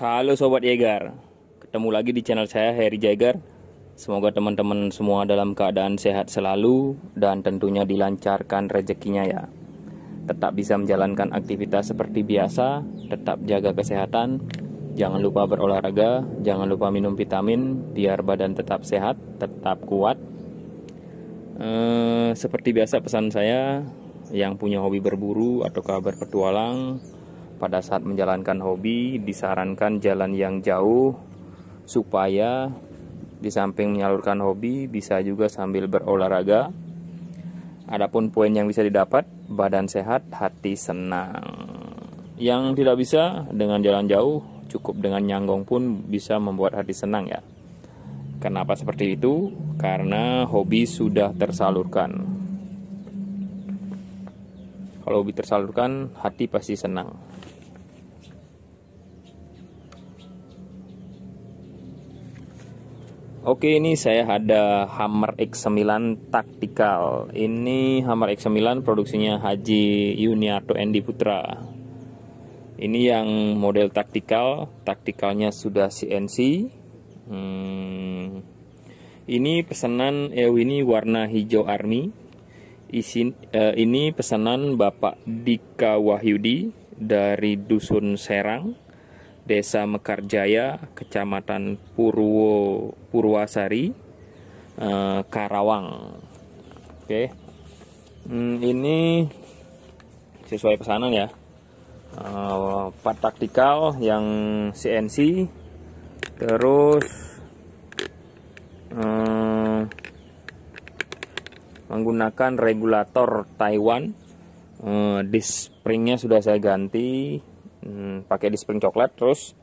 Halo Sobat Jaeger, ketemu lagi di channel saya Harry Jaeger. Semoga teman-teman semua dalam keadaan sehat selalu dan tentunya dilancarkan rezekinya ya. Tetap bisa menjalankan aktivitas seperti biasa, tetap jaga kesehatan, jangan lupa berolahraga, jangan lupa minum vitamin biar badan tetap sehat, tetap kuat. Eh, seperti biasa pesan saya yang punya hobi berburu atau kabar petualang pada saat menjalankan hobi disarankan jalan yang jauh supaya di samping menyalurkan hobi bisa juga sambil berolahraga. Adapun poin yang bisa didapat, badan sehat, hati senang. Yang tidak bisa dengan jalan jauh, cukup dengan nyanggong pun bisa membuat hati senang ya. Kenapa seperti itu? Karena hobi sudah tersalurkan. Kalau hobi tersalurkan, hati pasti senang. Oke, ini saya ada Hammer X9 Tactical. Ini Hammer X9 produksinya Haji Yuniarto Endi Putra. Ini yang model taktikal, taktikalnya sudah CNC. Hmm, ini pesanan EW eh, ini warna hijau army. Isin, uh, ini pesanan Bapak Dika Wahyudi dari Dusun Serang, Desa Mekarjaya, Kecamatan Purwo Purwasari, uh, Karawang. Oke, hmm, ini sesuai pesanan ya. Uh, part taktikal yang CNC, terus menggunakan regulator Taiwan eh, dispringnya springnya sudah saya ganti hmm, pakai dispring spring coklat terus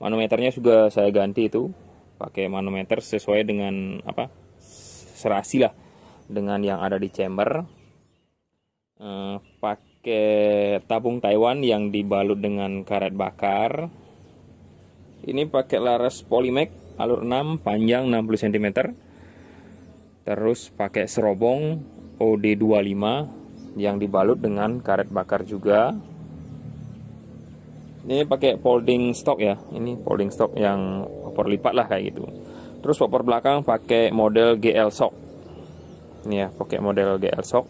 manometernya juga saya ganti itu pakai manometer sesuai dengan apa serasi lah dengan yang ada di chamber eh, pakai tabung Taiwan yang dibalut dengan karet bakar ini pakai laras polimek alur 6 panjang 60 cm terus pakai serobong OD25 yang dibalut dengan karet bakar juga ini pakai folding stock ya ini folding stock yang popor lipat lah kayak gitu terus popor belakang pakai model GL shock ini ya pakai model GL shock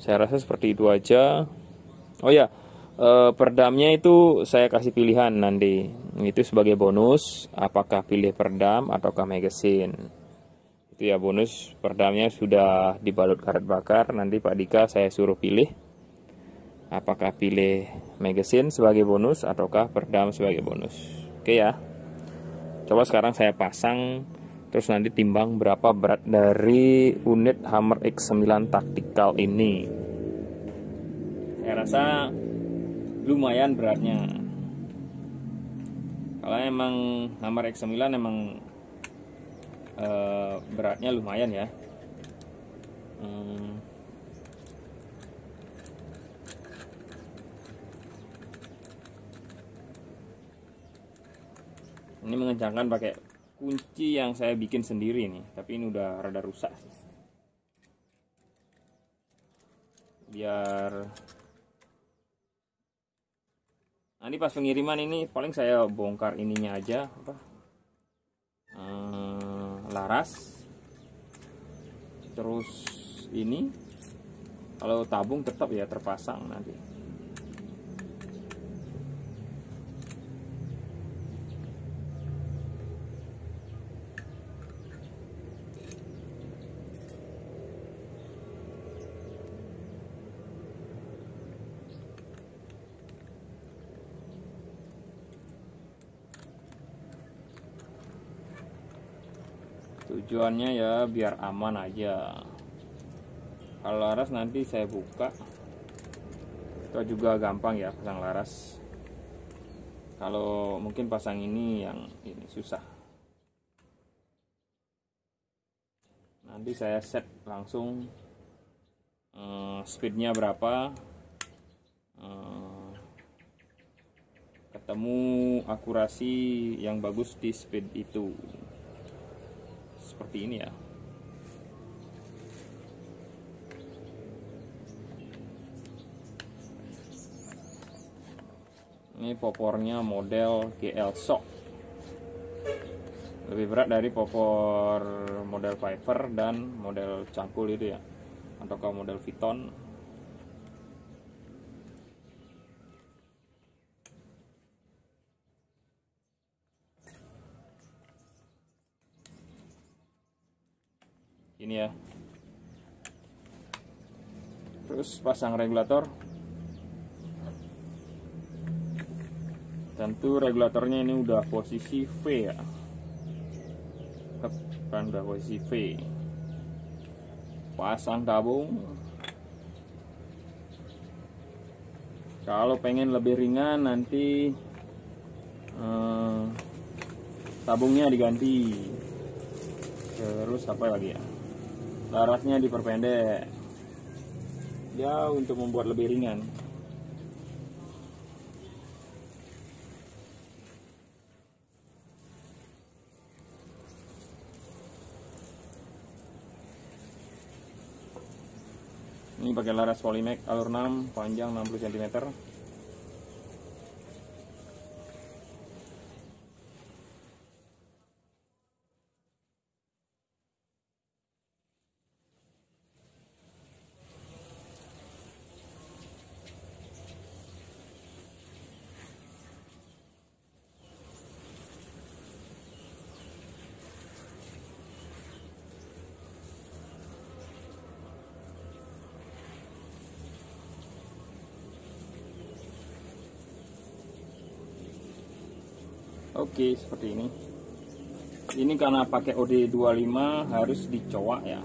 saya rasa seperti itu aja oh ya eh, perdamnya itu saya kasih pilihan nanti itu sebagai bonus apakah pilih perdam ataukah magazine itu ya bonus perdamnya sudah dibalut karet bakar nanti Pak Dika saya suruh pilih apakah pilih magazine sebagai bonus ataukah perdam sebagai bonus oke ya coba sekarang saya pasang terus nanti timbang berapa berat dari unit Hammer X9 taktikal ini saya rasa lumayan beratnya kalau emang Hammer X9 emang Eh, beratnya lumayan ya hmm. ini mengencangkan pakai kunci yang saya bikin sendiri nih tapi ini udah rada rusak biar nanti pas pengiriman ini paling saya bongkar ininya aja apa laras terus ini kalau tabung tetap ya terpasang nanti tujuannya ya biar aman aja kalau laras nanti saya buka itu juga gampang ya pasang laras kalau mungkin pasang ini yang ini susah nanti saya set langsung eh, speednya berapa eh, ketemu akurasi yang bagus di speed itu seperti ini ya ini popornya model GL Shock lebih berat dari popor model Viper dan model cangkul itu ya ataukah model Viton ini ya terus pasang regulator tentu regulatornya ini udah posisi V ya kan udah posisi V pasang tabung kalau pengen lebih ringan nanti eh, tabungnya diganti terus apa lagi ya Larasnya diperpendek. Ya untuk membuat lebih ringan. Ini pakai laras polimek alur 6 panjang 60 cm. Oke, seperti ini. Ini karena pakai OD25 harus dicowak ya.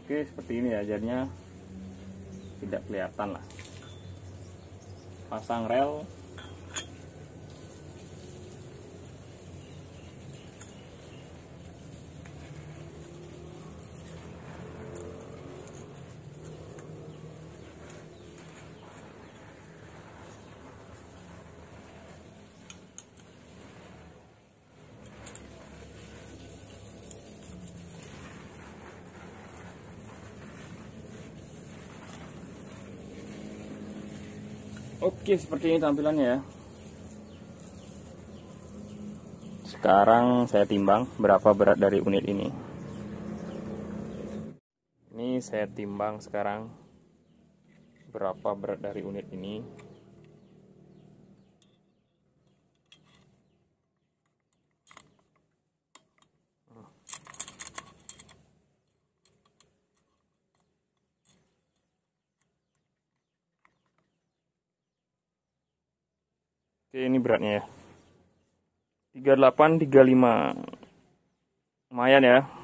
Oke seperti ini ya jadinya tidak kelihatan lah pasang rel Oke, seperti ini tampilannya ya. Sekarang saya timbang berapa berat dari unit ini. Ini saya timbang sekarang berapa berat dari unit ini. Oke, ini beratnya ya. 38 35. Lumayan ya.